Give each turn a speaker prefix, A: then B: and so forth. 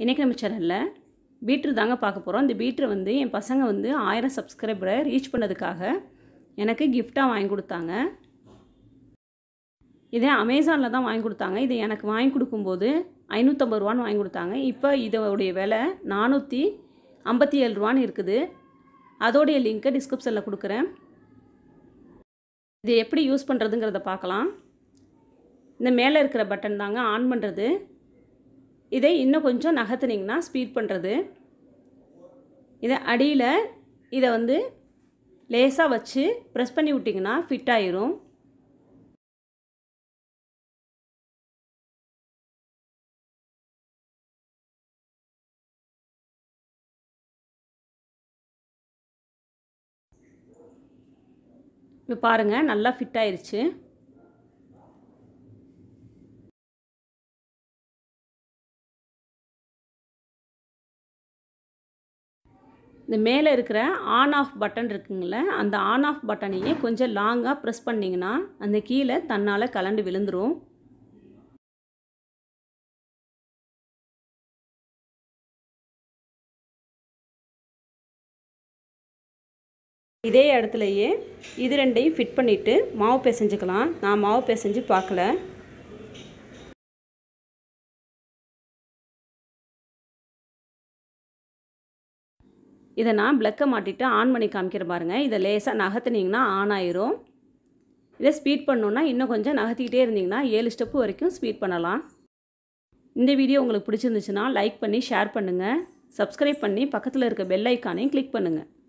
A: இன்றைக்கி நம்ம சேனலில் பீட்ரு தாங்க பார்க்க போகிறோம் இந்த பீட்ரு வந்து என் பசங்க வந்து ஆயிரம் சப்ஸ்கிரைபரை ரீச் பண்ணதுக்காக எனக்கு கிஃப்டாக வாங்கி கொடுத்தாங்க இதே அமேசானில் தான் வாங்கி கொடுத்தாங்க இதை எனக்கு வாங்கி கொடுக்கும்போது ஐநூற்றம்பது ரூபான்னு வாங்கி கொடுத்தாங்க இப்போ இதோடைய விலை நானூற்றி ஐம்பத்தி ஏழு ரூபான்னு இருக்குது அதோடைய லிங்க்கை டிஸ்கிரிப்ஷனில் கொடுக்குறேன் இதை எப்படி யூஸ் பண்ணுறதுங்கிறத பார்க்கலாம் இந்த மேலே இருக்கிற பட்டன் தாங்க ஆன் பண்ணுறது இதை இன்னும் கொஞ்சம் நகர்த்துனீங்கன்னா ஸ்பீட் பண்ணுறது இதை அடியில் இதை வந்து லேசாக வச்சு ப்ரெஸ் பண்ணி விட்டிங்கன்னா ஃபிட் ஆயிரும்
B: இப்போ பாருங்கள் நல்லா ஃபிட் ஆயிடுச்சு இந்த மேலே
A: இருக்கிற ஆன் ஆஃப் பட்டன் இருக்குங்கள அந்த ஆன் ஆஃப் பட்டனையே கொஞ்சம் லாங்காக ப்ரெஸ் பண்ணிங்கன்னா
B: அந்த கீழே தன்னால் கலண்டு விழுந்துடும் இதே இடத்துலையே இது ரெண்டையும் ஃபிட் பண்ணிவிட்டு மாவு பிசைஞ்சுக்கலாம் நான் மாவு பிசைஞ்சு பார்க்கல இதை நான் பிளக்கை
A: மாட்டிட்டு ஆன் பண்ணி காமிக்கிற பாருங்கள் இதை லேசாக நகர்த்துனீங்கன்னா ஆன் ஆயிரும் இதை ஸ்பீட் பண்ணோன்னா இன்னும் கொஞ்சம் நகர்த்திக்கிட்டே இருந்தீங்கன்னா ஏழு ஸ்டெப்பு வரைக்கும் ஸ்பீட் பண்ணலாம் இந்த வீடியோ உங்களுக்கு பிடிச்சிருந்துச்சுன்னா லைக் பண்ணி ஷேர் பண்ணுங்கள் சப்ஸ்கிரைப் பண்ணி பக்கத்தில் இருக்க பெல் ஐக்கானையும் கிளிக்
C: பண்ணுங்கள்